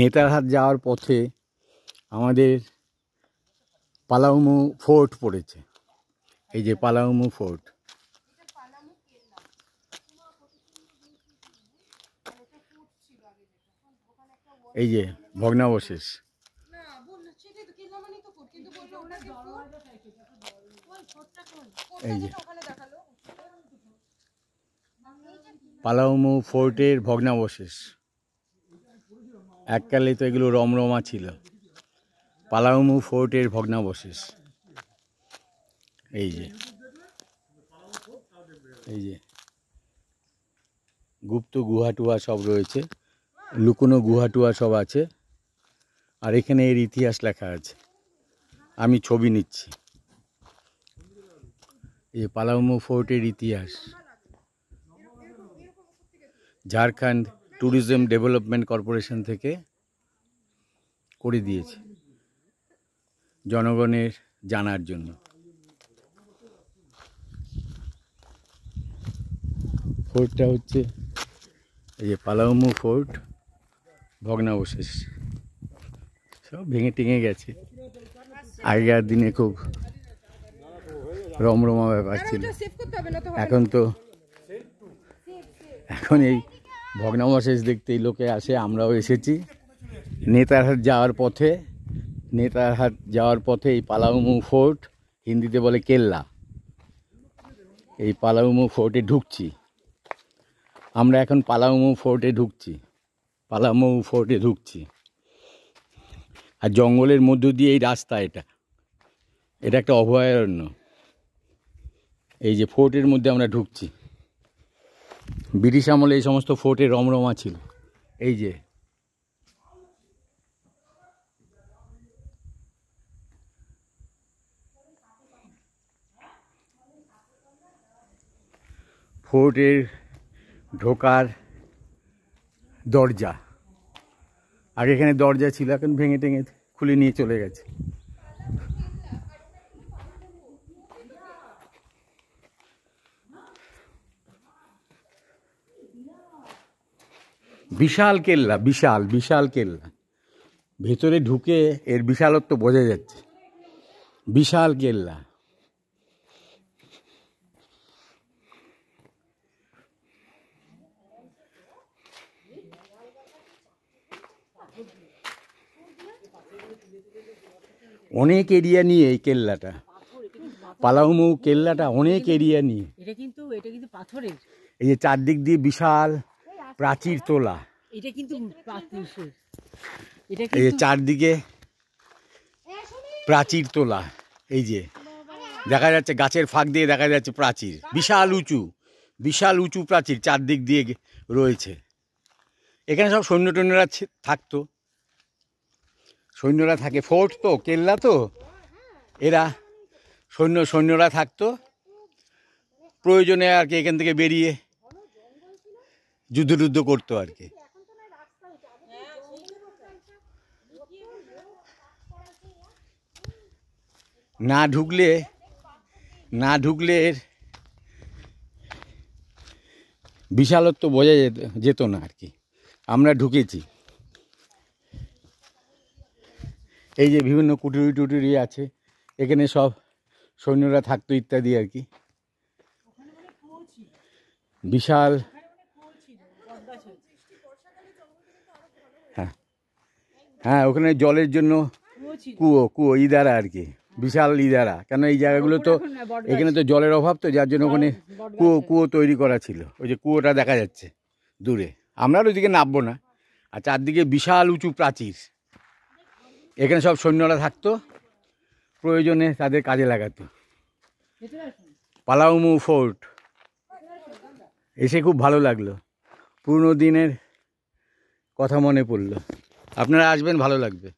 নেতারহাট যাওয়ার পথে আমাদের পালাউমু ফোর্ট পড়েছে এই যে পালাউমু ফোর্ট এই যে ভগ্নাবশেষ এই যে পালাউমু ফোর্টের ভগ্নাবশেষ এককালে তো এগুলো রমরমা ছিল পালাউমু ফোর্টের ভগ্নাবশেষ এই যে এই যে গুপ্ত গুহাটুয়া সব রয়েছে লুকোনো গুহাটুয়া সব আছে আর এখানে এর ইতিহাস লেখা আছে আমি ছবি নিচ্ছি এই পালাউমু ফোর্টের ইতিহাস ঝাড়খণ্ড ট্যুরিজম ডেভেলপমেন্ট কর্পোরেশন থেকে করে দিয়েছে জনগণের জানার জন্য ফোর্টটা হচ্ছে এই যে পালাউমু ফোর্ট ভগ্নাবশেষ সব ভেঙে টেঙে গেছে আগেকার দিনে খুব রমরমা ব্যাপার ছিল এখন তো এখন এই ভগ্নাবশেষ দেখতেই লোকে আসে আমরাও এসেছি নেতারহাট যাওয়ার পথে নেতারহাট যাওয়ার পথে এই পালাউমু ফোর্ট হিন্দিতে বলে কেল্লা এই পালাউমু ফোর্টে ঢুকছি আমরা এখন পালাউমু ফোর্টে ঢুকছি পালাউমু ফোর্টে ঢুকছি আর জঙ্গলের মধ্য দিয়ে এই রাস্তা এটা এটা একটা অভয়ারণ্য এই যে ফোর্টের মধ্যে আমরা ঢুকছি ব্রিটিশ আমলে এই সমস্ত ফোর্টে রমরমা ছিল এই যে ফোর্টের ঢোকার দরজা আগে এখানে দরজা ছিল এখন ভেঙে টেঙে খুলে নিয়ে চলে গেছে বিশাল কেল্লা বিশাল বিশাল কেল্লা ভেতরে ঢুকে এর বিশালত্ব বোঝা যাচ্ছে বিশাল কেল্লা অনেক এরিয়া নিয়ে এই কেল্লাটা পালাউমৌ কেল্লাটা অনেক এরিয়া নিয়ে এটা কিন্তু এটা কিন্তু পাথরের এই যে চারদিক দিয়ে বিশাল প্রাচীর তোলা এটা কিন্তু এই যে চারদিকে প্রাচীর তোলা এই যে দেখা যাচ্ছে গাছের ফাঁক দিয়ে দেখা যাচ্ছে প্রাচীর বিশাল উঁচু বিশাল উঁচু প্রাচীর চারদিক দিয়ে রয়েছে এখানে সব সৈন্য টৈন্যরা থাকতো সৈন্যরা থাকে ফোর্ট তো কেল্লা তো এরা সৈন্য সৈন্যরা থাকতো প্রয়োজনে আর কি এখান থেকে বেরিয়ে যুদ্ধ করতো আর কি না ঢুকলে না ঢুকলে বিশালত্ব বোঝা যেত যেত না আর কি আমরা ঢুকেছি এই যে বিভিন্ন কুটুরি টুটুরি আছে এখানে সব সৈন্যরা থাকতো ইত্যাদি আর কি বিশাল হ্যাঁ ওখানে জলের জন্য কুয়ো কুয়ো ইদারা আর কি বিশাল ইদারা কেন এই জায়গাগুলো তো এখানে তো জলের অভাব তো যার জন্য ওখানে হ্যাঁ, কুয়ো কুয়ো তৈরি করা ছিল ওই যে কুয়োটা দেখা যাচ্ছে দূরে আমরা ওইদিকে নামবো না আর চারদিকে বিশাল উঁচু প্রাচীর এখানে সব সৈন্যরা থাকতো প্রয়োজনে তাদের কাজে লাগাতো পালাউমু ফোর্ট এসে খুব ভালো লাগলো পুরনো দিনের কথা মনে পড়লো আপনারা আসবেন ভালো লাগবে